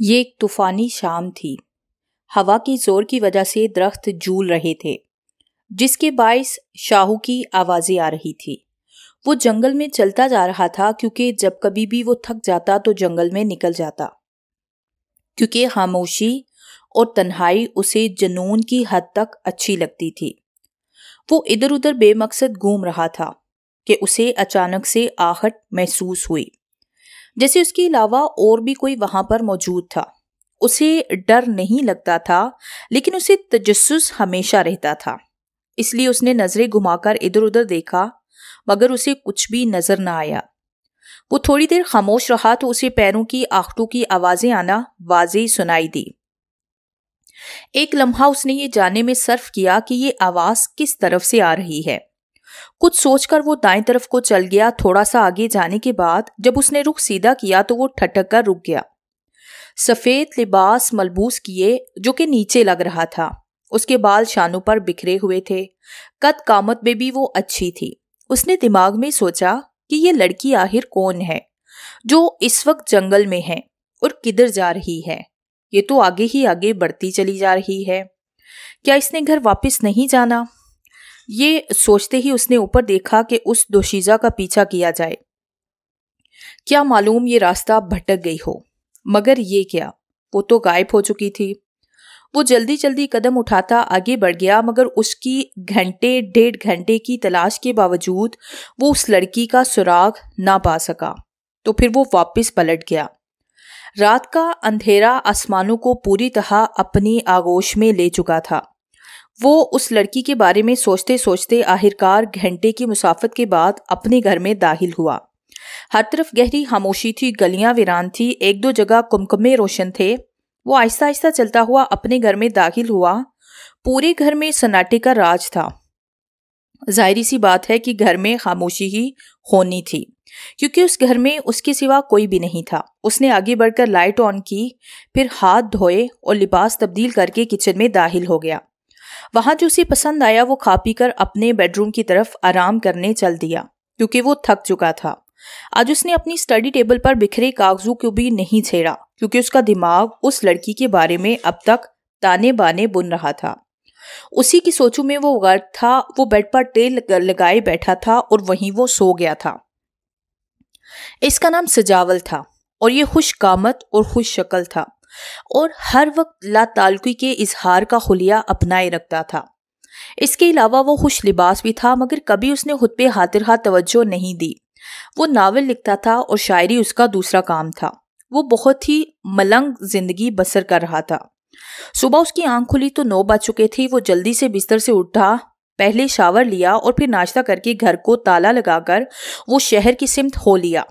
ये एक तूफानी शाम थी हवा की जोर की वजह से दरख्त झूल रहे थे जिसके बायस शाहू की आवाज़ें आ रही थी वो जंगल में चलता जा रहा था क्योंकि जब कभी भी वो थक जाता तो जंगल में निकल जाता क्योंकि खामोशी और तन्हाई उसे जनून की हद तक अच्छी लगती थी वो इधर उधर बेमकसद घूम रहा था कि उसे अचानक से आहट महसूस हुई जैसे उसके अलावा और भी कोई वहां पर मौजूद था उसे डर नहीं लगता था लेकिन उसे तजस्स हमेशा रहता था इसलिए उसने नज़रें घुमाकर इधर उधर देखा मगर उसे कुछ भी नज़र ना आया वो थोड़ी देर खामोश रहा तो उसे पैरों की आखटों की आवाज़ें आना वाजई सुनाई दी एक लम्हा उसने ये जाने में सर्फ किया कि ये आवाज़ किस तरफ से आ रही है कुछ सोचकर वो दाएं तरफ को चल गया थोड़ा सा आगे जाने के बाद जब उसने रुख सीधा किया तो वो ठटक कर रुक गया सफेद लिबास मलबूस किए जो कि नीचे लग रहा था उसके बाल शानों पर बिखरे हुए थे कद कामत में भी वो अच्छी थी उसने दिमाग में सोचा कि ये लड़की आखिर कौन है जो इस वक्त जंगल में है और किधर जा रही है ये तो आगे ही आगे बढ़ती चली जा रही है क्या इसने घर वापस नहीं जाना ये सोचते ही उसने ऊपर देखा कि उस दोशीजा का पीछा किया जाए क्या मालूम ये रास्ता भटक गई हो मगर ये क्या वो तो गायब हो चुकी थी वो जल्दी जल्दी कदम उठाता आगे बढ़ गया मगर उसकी घंटे डेढ़ घंटे की तलाश के बावजूद वो उस लड़की का सुराग ना पा सका तो फिर वो वापस पलट गया रात का अंधेरा आसमानों को पूरी तरह अपनी आगोश में ले चुका था वो उस लड़की के बारे में सोचते सोचते आखिरकार घंटे की मुसाफत के बाद अपने घर में दाखिल हुआ हर तरफ गहरी खामोशी थी गलियां वीरान थी एक दो जगह कुमकमे रोशन थे वो आहिस्ता आहिस्ता चलता हुआ अपने घर में दाखिल हुआ पूरे घर में सन्नाटे का राज था जाहिर सी बात है कि घर में खामोशी ही होनी थी क्योंकि उस घर में उसके सिवा कोई भी नहीं था उसने आगे बढ़कर लाइट ऑन की फिर हाथ धोए और लिबास तब्दील करके किचन में दाखिल हो गया वहां जो उसे पसंद आया वो खा पी कर अपने बेडरूम की तरफ आराम करने चल दिया क्योंकि वो थक चुका था आज उसने अपनी स्टडी टेबल पर बिखरे कागजों को भी नहीं छेड़ा क्योंकि उसका दिमाग उस लड़की के बारे में अब तक ताने बाने बुन रहा था उसी की सोचों में वो गर्द था वो बेड पर टेल लगाए बैठा था और वहीं वो सो गया था इसका नाम सजावल था और ये खुश कामत और खुश शक्ल था और हर वक्त ला तालुकी के इजहार का खुलिया अपनाए रखता था इसके अलावा वो खुश लिबास भी था मगर कभी उसने खुद पे हाथिर हाथ तवज्जो नहीं दी वो नावल लिखता था और शायरी उसका दूसरा काम था वो बहुत ही मलंग जिंदगी बसर कर रहा था सुबह उसकी आंख खुली तो नौ बज चुके थे वो जल्दी से बिस्तर से उठा पहले शावर लिया और फिर नाश्ता करके घर को ताला लगाकर वो शहर की सिमत हो लिया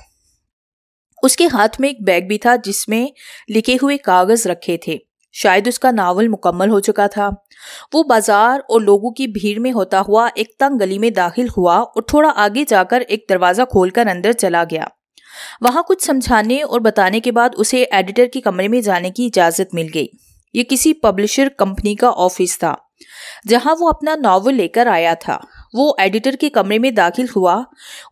उसके हाथ में एक बैग भी था जिसमें लिखे हुए कागज रखे थे शायद उसका नावल मुकम्मल हो चुका था वो बाजार और लोगों की भीड़ में होता हुआ एक तंग गली में दाखिल हुआ और थोड़ा आगे जाकर एक दरवाजा खोलकर अंदर चला गया वहां कुछ समझाने और बताने के बाद उसे एडिटर के कमरे में जाने की इजाजत मिल गई ये किसी पब्लिशर कंपनी का ऑफिस था जहां वो अपना नावल लेकर आया था वो एडिटर के कमरे में दाखिल हुआ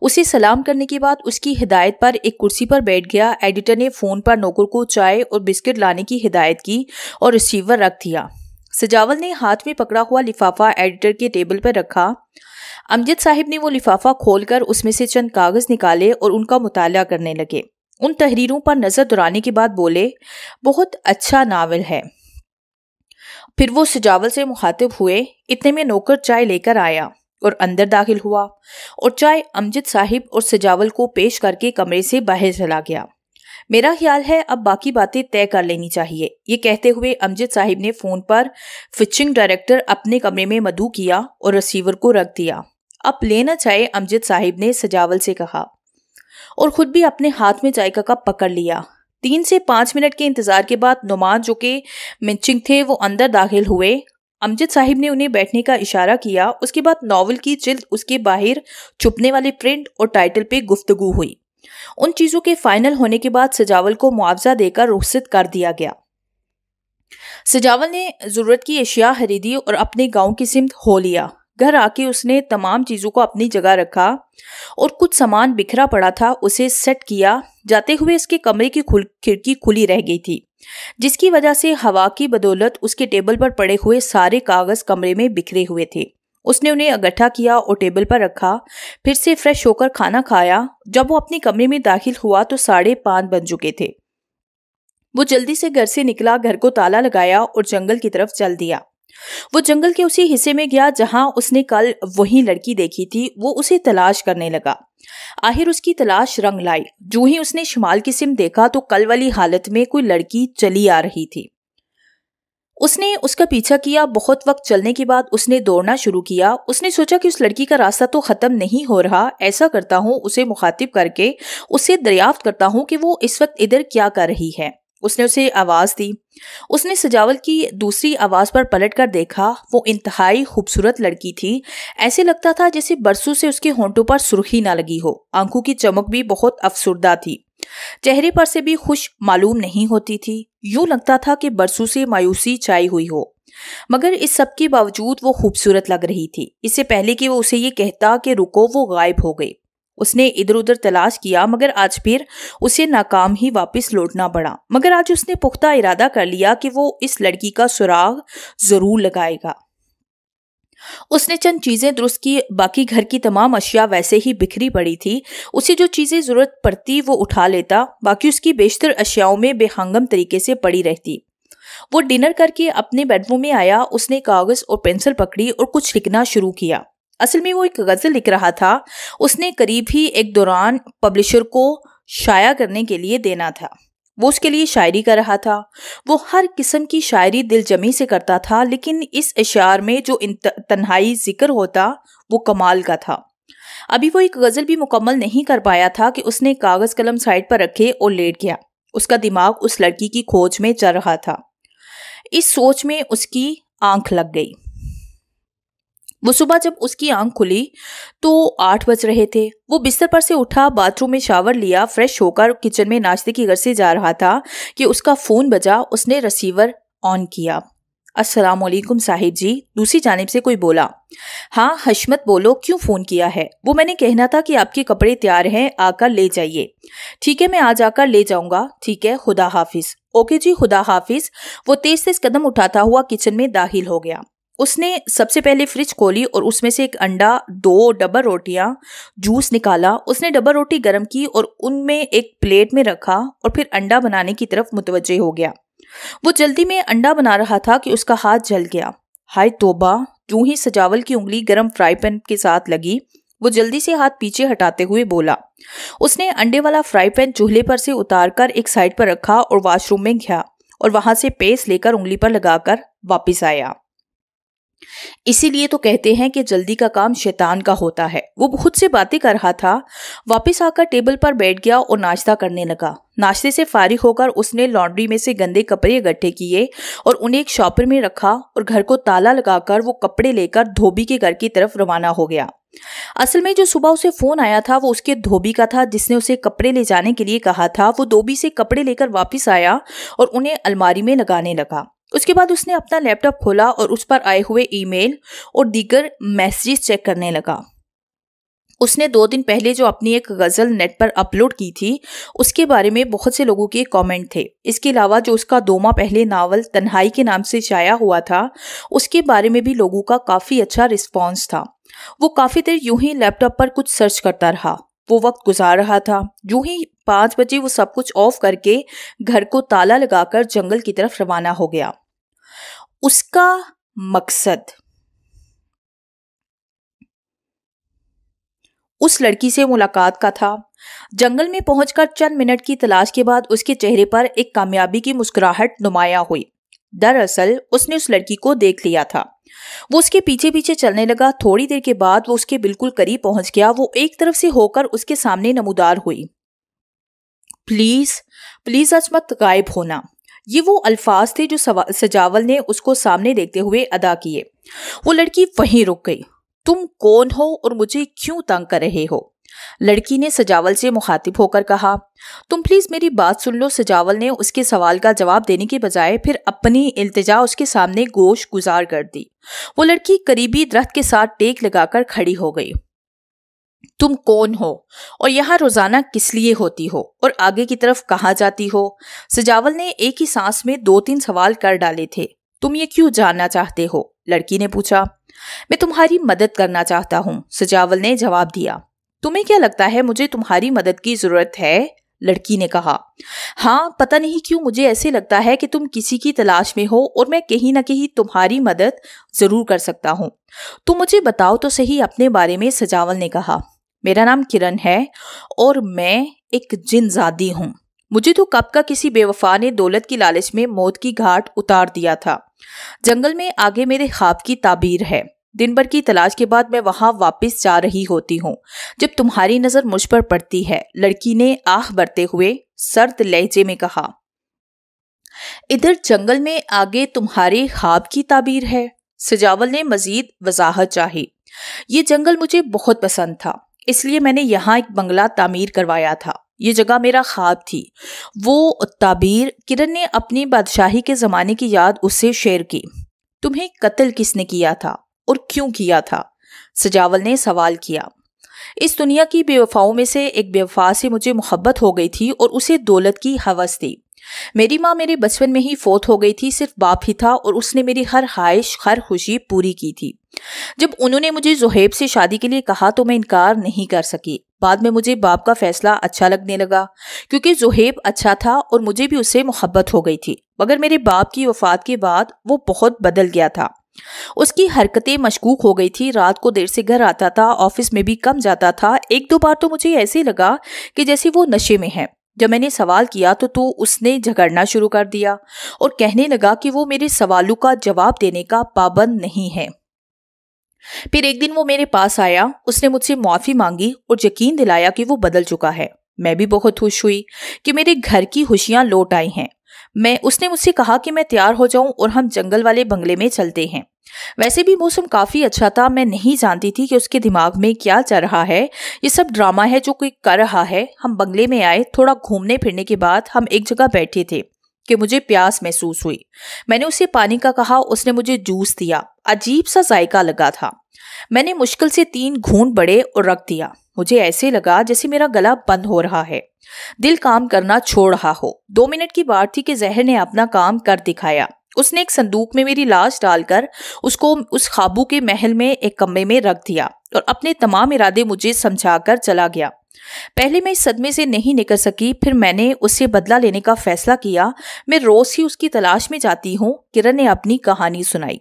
उसे सलाम करने के बाद उसकी हिदायत पर एक कुर्सी पर बैठ गया एडिटर ने फ़ोन पर नौकर को चाय और बिस्किट लाने की हिदायत की और रिसीवर रख दिया सजावल ने हाथ में पकड़ा हुआ लिफाफा एडिटर के टेबल पर रखा अमजद साहिब ने वो लिफाफा खोलकर उसमें से चंद कागज़ निकाले और उनका मुताल करने लगे उन तहरीरों पर नज़र दौड़ाने के बाद बोले बहुत अच्छा नावल है फिर वो सजावल से मुखातिब हुए इतने में नौकर चाय लेकर आया और अंदर दाखिल हुआ और चाय अमजद साहिब और सजावल को पेश करके कमरे से बाहर चला गया मेरा ख्याल है अब बाकी बातें तय कर लेनी चाहिए ये कहते हुए अमजद साहिब ने फ़ोन पर फिचिंग डायरेक्टर अपने कमरे में मधु किया और रिसीवर को रख दिया अब लेना चाहे अमजद साहिब ने सजावल से कहा और ख़ुद भी अपने हाथ में चाय का कप पकड़ लिया तीन से पाँच मिनट के इंतज़ार के बाद नुमान जो के मिचिंग थे वो अंदर दाखिल हुए अमजद साहिब ने उन्हें बैठने का इशारा किया उसके बाद नावल की जिल्द उसके बाहर छुपने वाले प्रिंट और टाइटल पे गुफ्तगु हुई उन चीज़ों के फाइनल होने के बाद सजावल को मुआवजा देकर रुखसित कर दिया गया सजावल ने ज़रूरत की अशिया खरीदी और अपने गांव की सिमत हो लिया घर आके उसने तमाम चीज़ों को अपनी जगह रखा और कुछ सामान बिखरा पड़ा था उसे सेट किया जाते हुए इसके कमरे की खुल खिड़की खुली रह गई थी जिसकी वजह से हवा की बदौलत उसके टेबल पर पड़े हुए सारे कागज़ कमरे में बिखरे हुए थे उसने उन्हें इकट्ठा किया और टेबल पर रखा फिर से फ्रेश होकर खाना खाया जब वो अपने कमरे में दाखिल हुआ तो साढ़े पाँच बन चुके थे वो जल्दी से घर से निकला घर को ताला लगाया और जंगल की तरफ चल दिया वो जंगल के उसी हिस्से में गया जहां उसने कल वही लड़की देखी थी वो उसे तलाश करने लगा आखिर उसकी तलाश रंग लाई जो ही उसने शिमाल की सिम देखा तो कल वाली हालत में कोई लड़की चली आ रही थी उसने उसका पीछा किया बहुत वक्त चलने के बाद उसने दौड़ना शुरू किया उसने सोचा कि उस लड़की का रास्ता तो ख़त्म नहीं हो रहा ऐसा करता हूँ उसे मुखातिब करके उसे दरियाफ्त करता हूँ कि वो इस वक्त इधर क्या कर रही है उसने उसे आवाज़ दी उसने सजावल की दूसरी आवाज़ पर पलट कर देखा वो इंतहाई खूबसूरत लड़की थी ऐसे लगता था जैसे बरसों से उसके होंठों पर सुर्खी ना लगी हो आंखों की चमक भी बहुत अफसरदा थी चेहरे पर से भी खुश मालूम नहीं होती थी यूं लगता था कि बरसों से मायूसी छाई हुई हो मगर इस सब के बावजूद वो खूबसूरत लग रही थी इससे पहले कि वो उसे ये कहता कि रुको वो गायब हो गई उसने इधर उधर तलाश किया मगर आज फिर उसे नाकाम ही वापस लौटना पड़ा मगर आज उसने पुख्ता इरादा कर लिया कि वो इस लड़की का सुराग जरूर लगाएगा उसने चंद चीज़ें दुरुस्त की बाकी घर की तमाम अशिया वैसे ही बिखरी पड़ी थी उसे जो चीज़ें ज़रूरत पड़ती वो उठा लेता बाकी उसकी बेशतर अशियाओं में बेहंगम तरीके से पड़ी रहती वो डिनर करके अपने बेडरूम में आया उसने कागज़ और पेंसिल पकड़ी और कुछ लिखना शुरू किया असल में वो एक गज़ल लिख रहा था उसने करीब ही एक दौरान पब्लिशर को शाया करने के लिए देना था वो उसके लिए शायरी कर रहा था वो हर किस्म की शायरी दिलजमी से करता था लेकिन इस इशार में जो तन्हाई जिक्र होता वो कमाल का था अभी वो एक गज़ल भी मुकम्मल नहीं कर पाया था कि उसने कागज़ कलम साइड पर रखे और लेट गया उसका दिमाग उस लड़की की खोज में चल रहा था इस सोच में उसकी आंख लग गई वो सुबह जब उसकी आंख खुली तो आठ बज रहे थे वो बिस्तर पर से उठा बाथरूम में शावर लिया फ्रेश होकर किचन में नाश्ते की घर से जा रहा था कि उसका फ़ोन बजा उसने रिसीवर ऑन किया असलकुम साहिब जी दूसरी जानब से कोई बोला हाँ हशमत बोलो क्यों फ़ोन किया है वो मैंने कहना था कि आपके कपड़े तैयार हैं आकर ले जाइए ठीक है मैं आज आकर ले जाऊँगा ठीक है खुदा हाफिज ओके जी खुदा हाफिज वो तेज तेज कदम उठाता हुआ किचन में दाखिल हो गया उसने सबसे पहले फ्रिज खोली और उसमें से एक अंडा दो डबल रोटियां जूस निकाला उसने डबल रोटी गर्म की और उनमें एक प्लेट में रखा और फिर अंडा बनाने की तरफ मुतवजह हो गया वो जल्दी में अंडा बना रहा था कि उसका हाथ जल गया हाय तोबा क्यों ही सजावल की उंगली गर्म फ्राई पैन के साथ लगी वो जल्दी से हाथ पीछे हटाते हुए बोला उसने अंडे वाला फ्राई पैन चूल्हे पर से उतारकर एक साइड पर रखा और वॉशरूम में गया और वहां से पेस्ट लेकर उंगली पर लगाकर वापस आया इसीलिए तो कहते हैं कि जल्दी का काम शैतान का होता है वो खुद से बातें कर रहा था वापस आकर टेबल पर बैठ गया और नाश्ता करने लगा नाश्ते से फारिग होकर उसने लॉन्ड्री में से गंदे कपड़े इकट्ठे किए और उन्हें एक शॉपर में रखा और घर को ताला लगाकर वो कपड़े लेकर धोबी के घर की तरफ रवाना हो गया असल में जो सुबह उसे फोन आया था वो उसके धोबी का था जिसने उसे कपड़े ले जाने के लिए कहा था वो धोबी से कपड़े लेकर वापस आया और उन्हें अलमारी में लगाने लगा उसके बाद उसने अपना लैपटॉप खोला और उस पर आए हुए ईमेल और दीगर मैसेजेस चेक करने लगा उसने दो दिन पहले जो अपनी एक गज़ल नेट पर अपलोड की थी उसके बारे में बहुत से लोगों के कमेंट थे इसके अलावा जो उसका दो माह पहले नावल तन्हाई के नाम से शाया हुआ था उसके बारे में भी लोगों का काफ़ी अच्छा रिस्पॉन्स था वो काफ़ी देर यूं ही लैपटॉप पर कुछ सर्च करता रहा वो वक्त गुजार रहा था यूं ही पाँच बजे वो सब कुछ ऑफ करके घर को ताला लगाकर जंगल की तरफ रवाना हो गया उसका मकसद उस लड़की से मुलाकात का था जंगल में पहुंचकर चंद मिनट की तलाश के बाद उसके चेहरे पर एक कामयाबी की मुस्कुराहट नुमाया हुई दरअसल उसने उस लड़की को देख लिया था वो उसके पीछे पीछे चलने लगा थोड़ी देर के बाद वो उसके बिल्कुल करीब पहुंच गया वो एक तरफ से होकर उसके सामने नमूदार हुई प्लीज प्लीज आज मत गायब होना ये वो अल्फाज थे जो सजावल ने उसको सामने देखते हुए अदा किए वो लड़की वहीं रुक गई तुम कौन हो और मुझे क्यों तंग कर रहे हो लड़की ने सजावल से मुखातिब होकर कहा तुम प्लीज मेरी बात सुन लो सजावल ने उसके सवाल का जवाब देने के बजाय फिर अपनी इल्तजा उसके सामने गोश गुजार कर दी वो लड़की करीबी दरख्त के साथ टेक लगाकर खड़ी हो गई तुम कौन हो और यहाँ रोजाना किस लिए होती हो और आगे की तरफ कहाँ जाती हो सजावल ने एक ही सांस में दो तीन सवाल कर डाले थे तुम ये क्यों जानना चाहते हो लड़की ने पूछा मैं तुम्हारी मदद करना चाहता हूँ सजावल ने जवाब दिया तुम्हें क्या लगता है मुझे तुम्हारी मदद की जरूरत है लड़की ने कहा हाँ पता नहीं क्यों मुझे ऐसे लगता है कि तुम किसी की तलाश में हो और मैं कहीं ना कहीं तुम्हारी मदद जरूर कर सकता हूँ तुम मुझे बताओ तो सही अपने बारे में सजावल ने कहा मेरा नाम किरण है और मैं एक जिनजादी हूँ मुझे तो कब का किसी बेवफा ने दौलत की लालच में मौत की घाट उतार दिया था जंगल में आगे मेरे ख्वाब की ताबीर है दिन भर की तलाश के बाद मैं वहां वापस जा रही होती हूँ जब तुम्हारी नजर मुझ पर पड़ती है लड़की ने आह बरते हुए सर्द लहजे में कहा इधर जंगल में आगे तुम्हारे ख्वाब की ताबीर है सजावल ने मजीद वजाहत चाही ये जंगल मुझे बहुत पसंद था इसलिए मैंने यहाँ एक बंगला तामीर करवाया था ये जगह मेरा ख्वाब थी वो ताबीर किरण ने अपनी बादशाही के ज़माने की याद उससे शेयर की तुम्हें कत्ल किसने किया था और क्यों किया था सजावल ने सवाल किया इस दुनिया की बेवफाओं में से एक बेवफा से मुझे मोहब्बत हो गई थी और उसे दौलत की हवस थी मेरी माँ मेरे बचपन में ही फोत हो गई थी सिर्फ बाप ही था और उसने मेरी हर ख्वाहिश हर खुशी पूरी की थी जब उन्होंने मुझे जुहेब से शादी के लिए कहा तो मैं इनकार नहीं कर सकी बाद में मुझे बाप का फैसला अच्छा लगने लगा क्योंकि जुहेब अच्छा था और मुझे भी उससे मोहब्बत हो गई थी मगर मेरे बाप की वफात के बाद वो बहुत बदल गया था उसकी हरकतें मशकूक हो गई थी रात को देर से घर आता था ऑफिस में भी कम जाता था एक दो बार तो मुझे ऐसे लगा कि जैसे वो नशे में है जब मैंने सवाल किया तो तो उसने झगड़ना शुरू कर दिया और कहने लगा कि वो मेरे सवालों का जवाब देने का पाबंद नहीं है फिर एक दिन वो मेरे पास आया उसने मुझसे माफ़ी मांगी और यकीन दिलाया कि वो बदल चुका है मैं भी बहुत खुश हुई कि मेरे घर की खुशियां लौट आई हैं मैं उसने मुझसे कहा कि मैं तैयार हो जाऊं और हम जंगल वाले बंगले में चलते हैं वैसे भी मौसम काफ़ी अच्छा था मैं नहीं जानती थी कि उसके दिमाग में क्या चल रहा है ये सब ड्रामा है जो कोई कर रहा है हम बंगले में आए थोड़ा घूमने फिरने के बाद हम एक जगह बैठे थे कि मुझे प्यास महसूस हुई मैंने उसे पानी का कहा उसने मुझे जूस दिया अजीब सा जायका लगा था मैंने मुश्किल से तीन घून बड़े और रख दिया मुझे ऐसे लगा जैसे मेरा गला बंद हो रहा है दिल काम करना छोड़ रहा हो दो मिनट की बात थी कि जहर ने अपना काम कर दिखाया उसने एक संदूक में मेरी लाश डालकर उसको उस खाबू के महल में एक कमरे में रख दिया और अपने तमाम इरादे मुझे समझाकर चला गया पहले मैं इस सदमे से नहीं निकल सकी फिर मैंने उससे बदला लेने का फैसला किया मैं रोज ही उसकी तलाश में जाती हूँ किरण ने अपनी कहानी सुनाई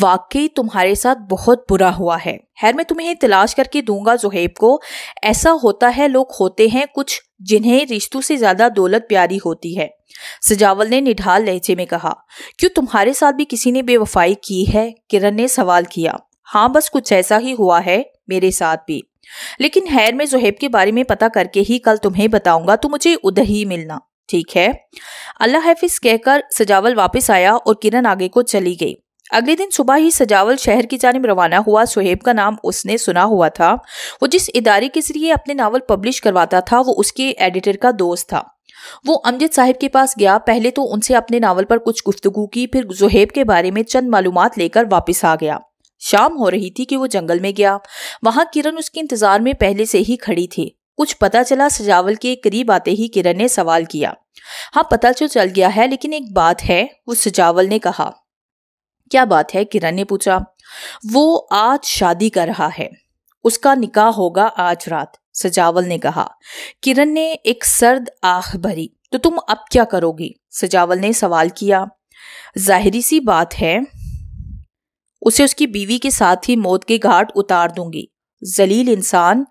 वाकई तुम्हारे साथ बहुत बुरा हुआ है खैर मैं तुम्हें तलाश करके दूंगा जुहेब को ऐसा होता है लोग होते हैं कुछ जिन्हें रिश्तों से ज्यादा दौलत प्यारी होती है सजावल ने निढाल लहजे में कहा क्यों तुम्हारे साथ भी किसी ने बेवफाई की है किरण ने सवाल किया हाँ बस कुछ ऐसा ही हुआ है मेरे साथ भी लेकिन हैर में जुहेब के बारे में पता करके ही कल तुम्हें बताऊंगा तो मुझे उधर ही मिलना ठीक है अल्लाह हाफिज कहकर सजावल वापस आया और किरण आगे को चली गई अगले दिन सुबह ही सजावल शहर की जानब रवाना हुआ सुहेब का नाम उसने सुना हुआ था वो जिस इदारे के जरिए अपने नावल पब्लिश करवाता था वो उसके एडिटर का दोस्त था वो अमजद साहिब के पास गया पहले तो उनसे अपने नावल पर कुछ गुफ्तु की फिर जुहेब के बारे में चंद मालूम लेकर वापस आ गया शाम हो रही थी कि वो जंगल में गया वहां किरण उसके इंतजार में पहले से ही खड़ी थी कुछ पता चला सजावल के करीब आते ही किरण ने सवाल किया हाँ पता तो चल गया है लेकिन एक बात है वो सजावल ने कहा क्या बात है किरण ने पूछा वो आज शादी कर रहा है उसका निकाह होगा आज रात सजावल ने कहा किरण ने एक सर्द आह भरी तो तुम अब क्या करोगी सजावल ने सवाल किया जाहिर सी बात है उसे उसकी बीवी के साथ ही मौत के घाट उतार दूंगी जलील इंसान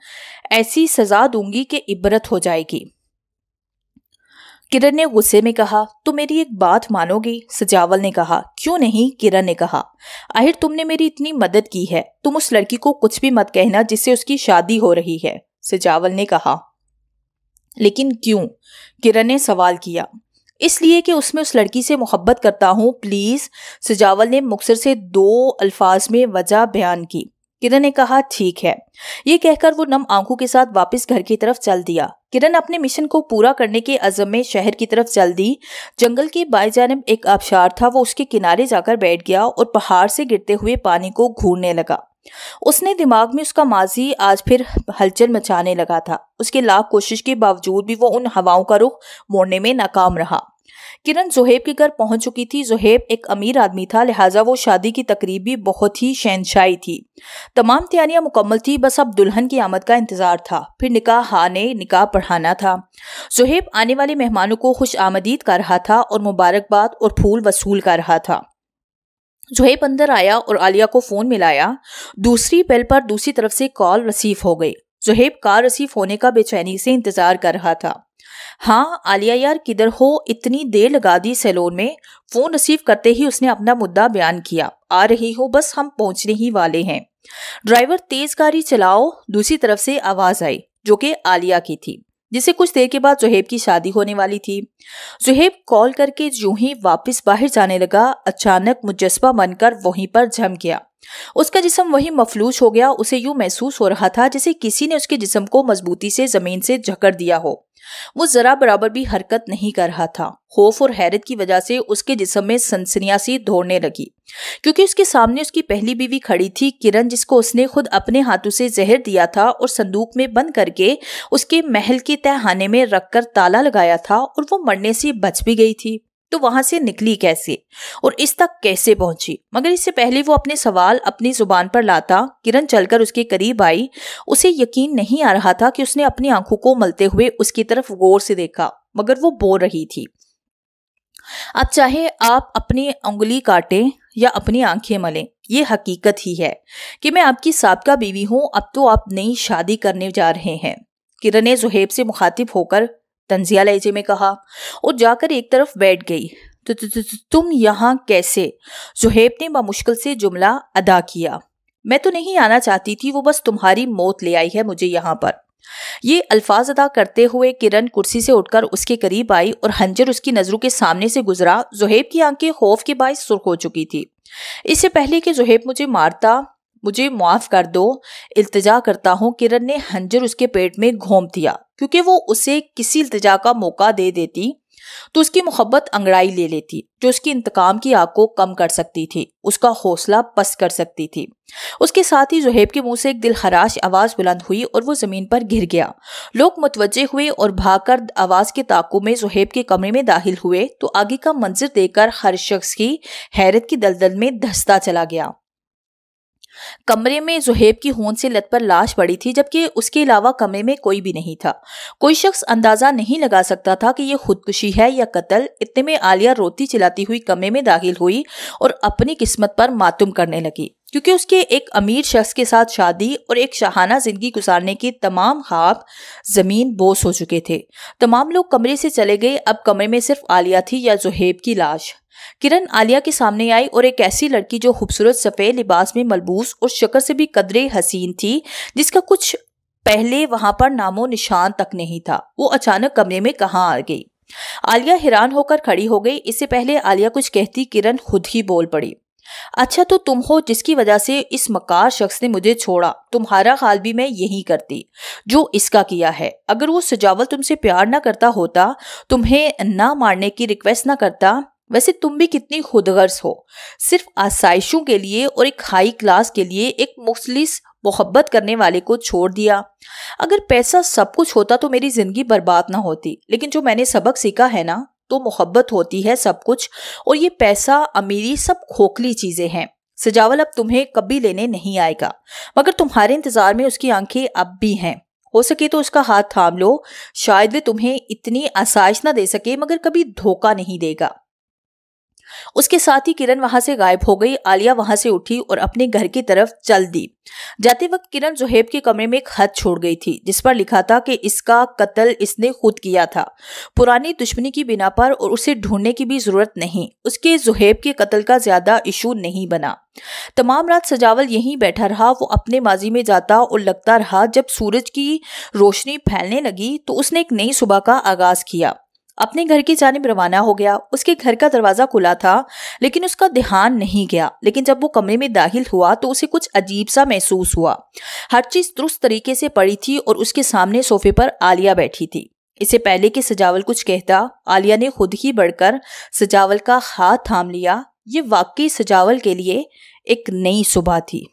ऐसी सजा दूंगी कि इबरत हो जाएगी किरण ने गुस्से में कहा तुम मेरी एक बात मानोगी सजावल ने कहा क्यों नहीं किरण ने कहा आहिर तुमने मेरी इतनी मदद की है तुम उस लड़की को कुछ भी मत कहना जिससे उसकी शादी हो रही है सजावल ने कहा लेकिन क्यों किरण ने सवाल किया इसलिए कि उसमें उस लड़की से मोहब्बत करता हूँ प्लीज़ सजावल ने मुक्सर से दो अल्फाज में वजह बयान की किरण ने कहा ठीक है ये कहकर वो नम आंखों के साथ वापस घर की तरफ चल दिया किरण अपने मिशन को पूरा करने के अजम में शहर की तरफ चल दी जंगल के बाएं जानब एक आबशार था वो उसके किनारे जाकर बैठ गया और पहाड़ से गिरते हुए पानी को घूरने लगा उसने दिमाग में उसका माजी आज फिर हलचल मचाने लगा था उसके लाख कोशिश के बावजूद भी वो उन हवाओं का रुख मोड़ने में नाकाम रहा किरण जोहेब के घर पहुंच चुकी थी जोहेब एक अमीर आदमी था लिहाजा वो शादी की तकरीब भी बहुत ही शहनशाही थी तमाम तैयारियां मुकम्मल थी बस अब दुल्हन की आमद का इंतजार था फिर निकाह हाने निकाह पढ़ाना था जोहेब आने वाले मेहमानों को खुश आमदीद कर रहा था और मुबारकबाद और फूल वसूल कर रहा था जोहेब अंदर आया और आलिया को फ़ोन मिलाया दूसरी बेल पर दूसरी तरफ से कॉल रसीव हो गई जोहेब कार रसीव होने का बेचैनी से इंतज़ार कर रहा था हाँ आलिया यार किधर हो इतनी देर लगा दी सैलून में फोन रिसीव करते ही उसने अपना मुद्दा बयान किया आ रही हो बस हम पहुंचने ही वाले हैं ड्राइवर तेज गाड़ी चलाओ दूसरी तरफ से आवाज आई जो कि आलिया की थी जिसे कुछ देर के बाद जुहेब की शादी होने वाली थी जुहेब कॉल करके यूं ही वापस बाहर जाने लगा अचानक मुजस्बा बनकर वहीं पर जम गया उसका जिसम वही मफलूज हो गया उसे यूं महसूस हो रहा था जैसे किसी ने उसके जिसम को मजबूती से जमीन से झकड़ दिया हो वो जरा बराबर भी हरकत नहीं कर रहा था खौफ और हैरत की वजह से उसके जिसम में सनसनिया सी दौड़ने लगी क्योंकि उसके सामने उसकी पहली बीवी खड़ी थी किरण जिसको उसने खुद अपने हाथों से जहर दिया था और संदूक में बंद करके उसके महल के तहखाने में रखकर ताला लगाया था और वो मरने से बच भी गई थी तो वहां से निकली कैसे और इस तक कैसे पहुंची मगर इससे पहले वो अपने सवाल अपनी जुबान पर लाता किरण चलकर उसके करीब आई उसे यकीन नहीं आ रहा था कि उसने अपनी आंखों को मलते हुए उसकी तरफ गौर से देखा मगर वो बोल रही थी अब चाहे आप अपनी उंगली काटें या अपनी आंखें मलें ये हकीकत ही है कि मैं आपकी सबका बीवी हूं अब तो आप नई शादी करने जा रहे हैं किरण ने जुहेब से मुखातिब होकर तंजिया लहजे में कहा और जाकर एक तरफ बैठ गई तो तुम यहाँ कैसे जुहेब ने बामुश्किल से जुमला अदा किया मैं तो नहीं आना चाहती थी वो बस तुम्हारी मौत ले आई है मुझे यहाँ पर ये अल्फाज अदा करते हुए किरण कुर्सी से उठकर उसके करीब आई और हंजर उसकी नज़रों के सामने से गुजरा जुहेब की आंखें खौफ के बायस सुर्ख हो चुकी थी इससे पहले कि जुहेब मुझे मारता मुझे मुआफ़ कर दो इल्तजा करता हूँ किरण ने हंजर उसके पेट में घोंप दिया क्योंकि वो उसे किसी इल्तजा का मौका दे देती तो उसकी मोहब्बत अंगड़ाई ले लेती जो उसकी इंतकाम की आग को कम कर सकती थी उसका हौसला पस कर सकती थी उसके साथ ही जुहेब के मुंह से एक हराश आवाज बुलंद हुई और वो जमीन पर गिर गया लोग मुतवजह हुए और भागकर आवाज के ताकू में जुहेब के कमरे में दाखिल हुए तो आगे का मंजर देखकर हर शख्स की हैरत की दलदल में धसता चला गया कमरे में जुहेब की होन से लत पर लाश पड़ी थी जबकि उसके अलावा कमरे में कोई भी नहीं था कोई शख्स अंदाजा नहीं लगा सकता था कि यह खुदकुशी है या कत्ल इतने में आलिया रोती चिल्लाती हुई कमरे में दाखिल हुई और अपनी किस्मत पर मातुम करने लगी क्योंकि उसके एक अमीर शख्स के साथ शादी और एक शाहाना जिंदगी गुजारने के तमाम खाब जमीन बोस हो चुके थे तमाम लोग कमरे से चले गए अब कमरे में सिर्फ आलिया थी या जुहेब की लाश किरण आलिया के सामने आई और एक ऐसी लड़की जो खूबसूरत सफ़ेद लिबास में मलबूस और शक्ल से भी कदरे हसीन थी जिसका कुछ पहले वहां पर नामो निशान तक नहीं था वो अचानक कमरे में कहाँ आ गई आलिया हैरान होकर खड़ी हो गई इससे पहले आलिया कुछ कहती किरण खुद ही बोल पड़ी अच्छा तो तुम हो जिसकी वजह से इस मकार शख्स ने मुझे छोड़ा तुम्हारा हाल भी मैं यही करती जो इसका किया है अगर वो सजावल तुमसे प्यार ना करता होता तुम्हें ना मारने की रिक्वेस्ट ना करता वैसे तुम भी कितनी खुदगर्ज हो सिर्फ आसाइशों के लिए और एक हाई क्लास के लिए एक मुखलिस मोहब्बत करने वाले को छोड़ दिया अगर पैसा सब कुछ होता तो मेरी ज़िंदगी बर्बाद ना होती लेकिन जो मैंने सबक सीखा है ना तो मोहब्बत होती है सब कुछ और ये पैसा अमीरी सब खोखली चीज़ें हैं सजावल अब तुम्हें कभी लेने नहीं आएगा मगर तुम्हारे इंतज़ार में उसकी आंखें अब भी हैं हो सके तो उसका हाथ थाम लो शायद वे तुम्हें इतनी आसाइश ना दे सके मगर कभी धोखा नहीं देगा उसके साथ ही किरण वहां से गायब हो गई आलिया वहां से उठी और अपने घर की तरफ चल दी जाते वक्त किरण जोहेब के कमरे में एक खत छोड़ गई थी जिस पर लिखा था कि इसका कत्ल इसने खुद किया था पुरानी दुश्मनी की बिना पर और उसे ढूंढने की भी जरूरत नहीं उसके जोहेब के कत्ल का ज्यादा इशू नहीं बना तमाम रात सजावल यहीं बैठा रहा वो अपने माजी में जाता और लगता रहा जब सूरज की रोशनी फैलने लगी तो उसने एक नई सुबह का आगाज किया अपने घर की जानब रवाना हो गया उसके घर का दरवाज़ा खुला था लेकिन उसका ध्यान नहीं गया लेकिन जब वो कमरे में दाखिल हुआ तो उसे कुछ अजीब सा महसूस हुआ हर चीज़ दुरुस्त तरीके से पड़ी थी और उसके सामने सोफे पर आलिया बैठी थी इससे पहले कि सजावल कुछ कहता आलिया ने खुद ही बढ़कर सजावल का हाथ थाम लिया ये वाकई सजावल के लिए एक नई सुबह थी